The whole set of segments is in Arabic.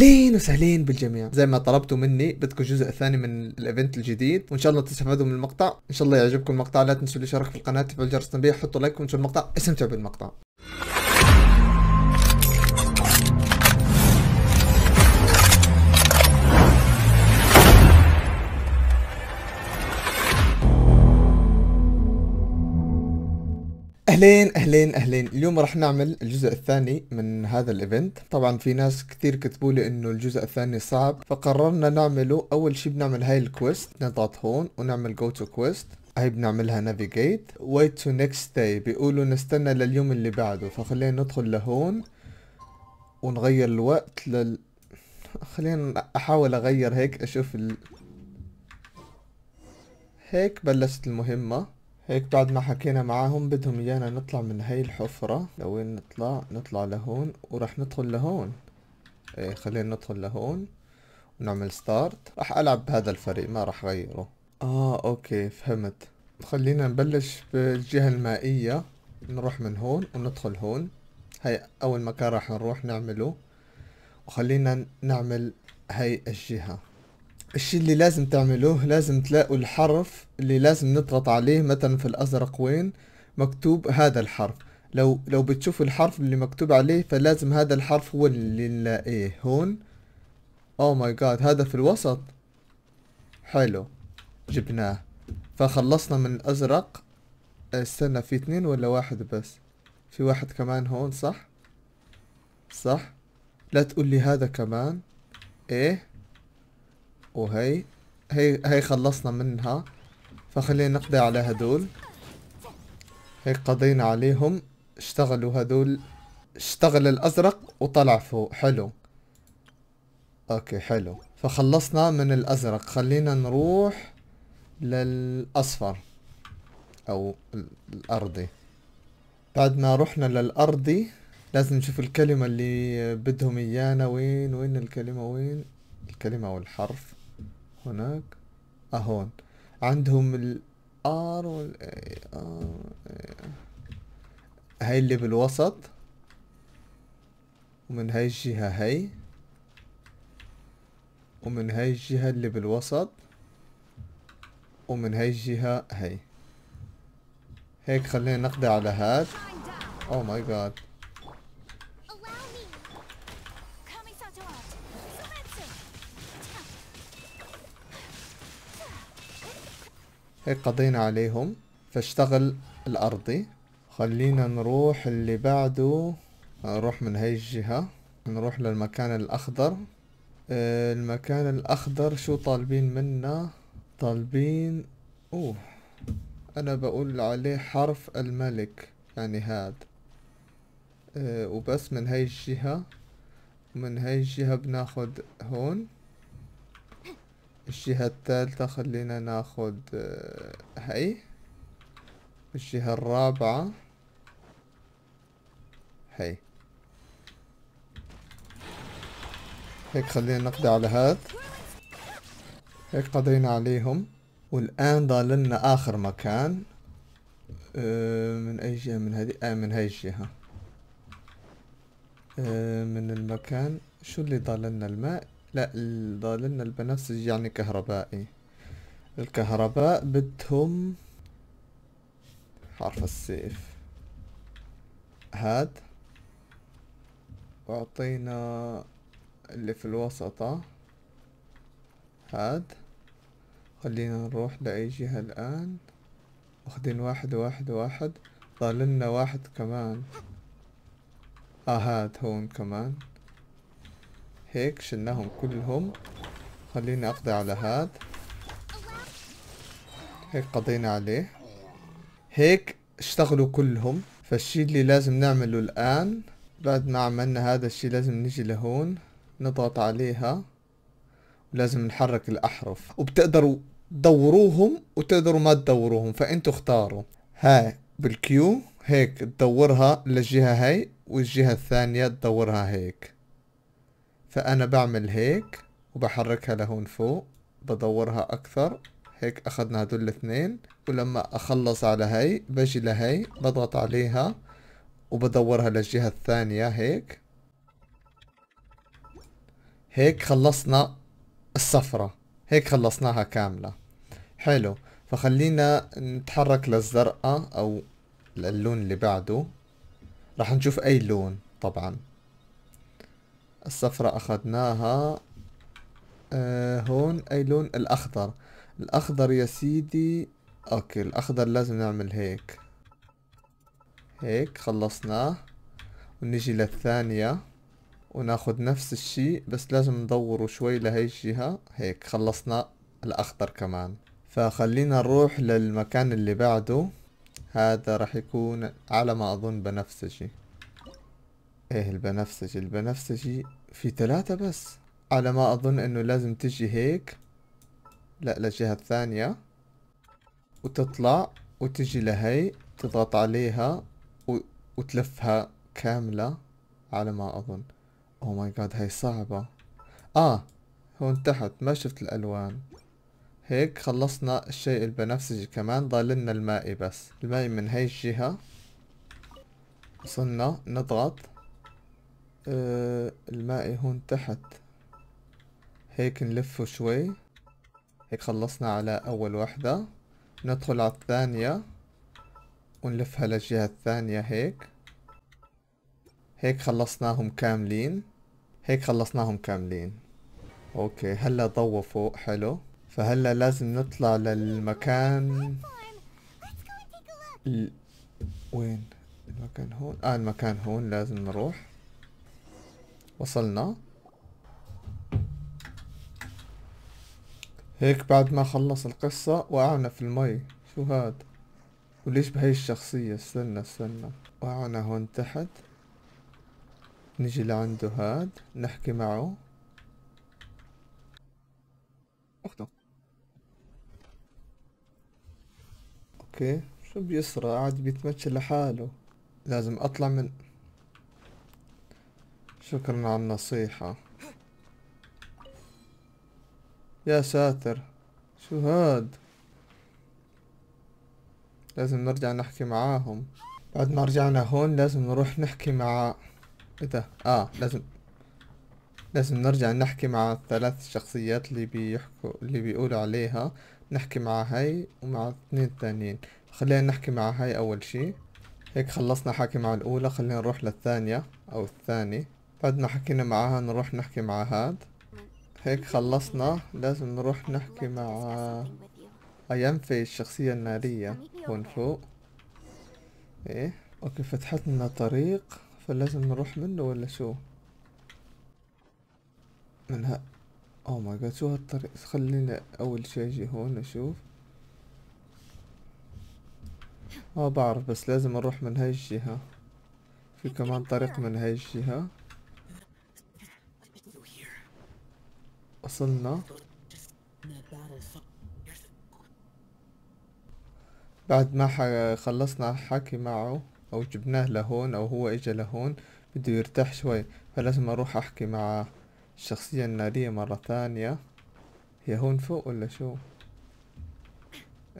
اهلين وسهلين بالجميع زي ما طلبتوا مني بدكم جزء ثاني من الايفنت الجديد وان شاء الله تستفادوا من المقطع ان شاء الله يعجبكم المقطع لا تنسوا الاشتراك في القناه وتفعيل جرس التنبيه حطوا لايك وانشروا المقطع استمتعوا بالمقطع اهلين اهلين اهلين اليوم راح نعمل الجزء الثاني من هذا الايفنت طبعا في ناس كثير كتبوا لي انه الجزء الثاني صعب فقررنا نعمله اول شيء بنعمل هاي الكويست نضغط هون ونعمل جو تو كويست هاي بنعملها نافيجيت ويت تو نيكست داي بيقولوا نستنى لليوم اللي بعده فخلينا ندخل لهون ونغير الوقت لل خلينا احاول اغير هيك اشوف ال... هيك بلشت المهمه هيك بعد ما حكينا معاهم بدهم ايانا نطلع من هاي الحفرة لوين نطلع نطلع لهون ورح ندخل لهون ايه خلينا ندخل لهون ونعمل ستارت راح العب بهذا الفريق ما راح غيره اه اوكي فهمت خلينا نبلش بالجهة المائية نروح من هون وندخل هون هاي اول مكان راح نروح نعمله وخلينا نعمل هاي الجهة الشيء اللي لازم تعملوه لازم تلاقوا الحرف اللي لازم نضغط عليه مثلا في الازرق وين مكتوب هذا الحرف لو لو بتشوفوا الحرف اللي مكتوب عليه فلازم هذا الحرف هو اللي نلاقيه هون او ماي جاد هذا في الوسط حلو جبناه فخلصنا من الازرق آه، استنى في اثنين ولا واحد بس في واحد كمان هون صح صح لا تقول لي هذا كمان ايه وهي هي هي خلصنا منها فخلينا نقضي على هدول هيك قضينا عليهم اشتغلوا هدول اشتغل الازرق وطلع فوق حلو اوكي حلو فخلصنا من الازرق خلينا نروح للاصفر او الارضي بعد ما رحنا للارضي لازم نشوف الكلمة اللي بدهم ايانا وين وين الكلمة وين الكلمة والحرف هناك اهون آه، عندهم الار والاي ار هاي اللي بالوسط ومن هاي الجهة هاي ومن هاي الجهة اللي بالوسط ومن هاي الجهة هاي هيك خلينا نقضي على هاد او ماي جاد هيك قضينا عليهم فاشتغل الأرضي خلينا نروح اللي بعده نروح من هاي الجهة نروح للمكان الأخضر آه، المكان الأخضر شو طالبين منا طالبين أوه أنا بقول عليه حرف الملك يعني هاد آه، وبس من هاي الجهة من هاي الجهة بناخد هون الجهة الثالثة خلينا ناخد آه، هاي الجهة الرابعة هاي هيك خلينا نقضي على هذا هيك قضينا عليهم والآن ضالنا آخر مكان آه، من أي جهة من هذه آه من هاي الجهة آه، من المكان شو اللي ضالنا الماء لا ضالنا البنفسجي يعني كهربائي الكهرباء بدهم حرف السيف هاد واعطينا اللي في الوسطة هاد خلينا نروح لأي جهة الآن واخدين واحد واحد واحد ضالنا واحد كمان اه هاد هون كمان هيك شلناهم كلهم خليني اقضي على هاد هيك قضينا عليه هيك اشتغلوا كلهم فالشي اللي لازم نعمله الآن بعد ما عملنا هذا الشي لازم نجي لهون نضغط عليها ولازم نحرك الأحرف وبتقدروا تدوروهم وتقدروا ما تدوروهم فانتوا اختاروا هاي بالكيو هيك تدورها للجهة هاي والجهة الثانية تدورها هيك فأنا بعمل هيك وبحركها لهون فوق بدورها أكثر هيك أخذنا هدول الاثنين ولما أخلص على هاي بجي لهي بضغط عليها وبدورها للجهة الثانية هيك هيك خلصنا الصفرة هيك خلصناها كاملة حلو فخلينا نتحرك للزرقاء أو للون اللي بعده راح نشوف أي لون طبعا الصفراء اخذناها آه هون اي لون الاخضر الاخضر يا سيدي اوكي الاخضر لازم نعمل هيك هيك خلصناه ونجي للثانية وناخد نفس الشي بس لازم ندوره شوي لهي الجهة هيك خلصنا الاخضر كمان فخلينا نروح للمكان اللي بعده هذا راح يكون على ما اظن بنفسجي ايه البنفسجي البنفسجي في ثلاثة بس على ما اظن انه لازم تجي هيك لا للجهة الثانية وتطلع وتجي لهي تضغط عليها و... وتلفها كاملة على ما اظن اوه ماي جاد هاي صعبة اه هون تحت ما شفت الالوان هيك خلصنا الشيء البنفسجي كمان ضالنا المائي بس المائي من هاي الجهة وصلنا نضغط آه الماء هون تحت هيك نلفه شوي هيك خلصنا على أول واحدة ندخل على الثانية ونلفها للجهة الثانية هيك هيك خلصناهم كاملين هيك خلصناهم كاملين اوكي هلا ضوى فوق حلو فهلا لازم نطلع للمكان ال... وين المكان هون اه المكان هون لازم نروح وصلنا هيك بعد ما خلص القصة وقعنا في المي شو هاد وليش بهي الشخصية استنى استنى وقعنا هون تحت نجي لعنده هاد نحكي معه اخته اوكي شو بيصرى قاعد بيتمشى لحاله لازم اطلع من شكرا على النصيحة يا ساتر شو هاد لازم نرجع نحكي معاهم بعد ما رجعنا هون لازم نروح نحكي مع ايه اه لازم لازم نرجع نحكي مع الثلاث شخصيات اللي بيحكوا اللي بيقولوا عليها نحكي مع هاي ومع اثنين ثانيين خلينا نحكي مع هاي اول شي هيك خلصنا حكي مع الاولى خلينا نروح للثانية او الثاني بعد ما حكينا معاها نروح نحكي مع هاد هيك خلصنا لازم نروح نحكي مع ايام في الشخصية النارية هون فوق ايه اوكي فتحت لنا طريق فلازم نروح منه ولا شو من ها اوه ماي جاد شو هالطريق خلينا اول شي اجي هون اشوف ما آه، بعرف بس لازم نروح من هاي الجهة في كمان طريق من هاي الجهة وصلنا بعد ما خلصنا حكي معه او جبناه لهون او هو اجا لهون بده يرتاح شوي فلازم اروح احكي مع الشخصية النارية مرة ثانية هي هون فوق ولا شو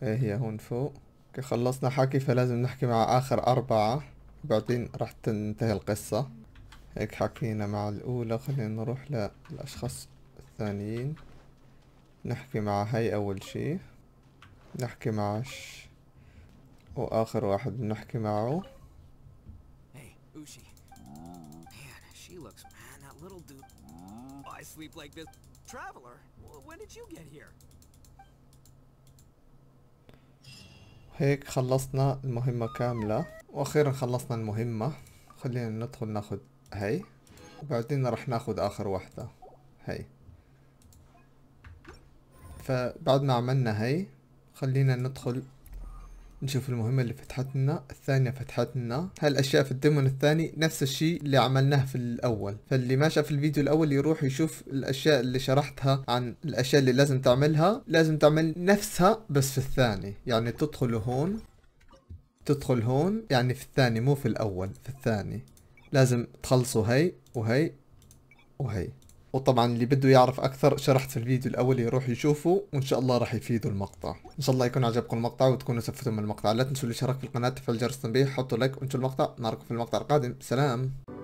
ايه هي هون فوق خلصنا حكي فلازم نحكي مع اخر اربعة بعدين راح تنتهي القصة هيك حكينا مع الاولى خلينا نروح للاشخاص الثانيين نحكي مع هاي أول شي نحكي مع ش... وآخر واحد بنحكي معه oh, هيك خلصنا المهمة كاملة وأخيرا خلصنا المهمة خلينا ندخل ناخد هاي وبعدين رح ناخد آخر واحدة هاي فبعد ما عملنا هاي خلينا ندخل نشوف المهمة اللي فتحتنا الثانية فتحتنا هالأشياء في الديمون الثاني نفس الشيء اللي عملناه في الأول فاللي ما شاف الفيديو الأول يروح يشوف الأشياء اللي شرحتها عن الأشياء اللي لازم تعملها لازم تعمل نفسها بس في الثاني يعني تدخل هون تدخل هون يعني في الثاني مو في الأول في الثاني لازم تخلصوا هاي وهي وهي وطبعا اللي بده يعرف اكثر شرحت في الفيديو الاول يروح يشوفه وان شاء الله راح يفيده المقطع ان شاء الله يكون عجبكم المقطع وتكونوا استفدتم من المقطع لا تنسوا الاشتراك في القناه تفعيل جرس التنبيه حطوا لايك وانتم المقطع نراكم في المقطع القادم سلام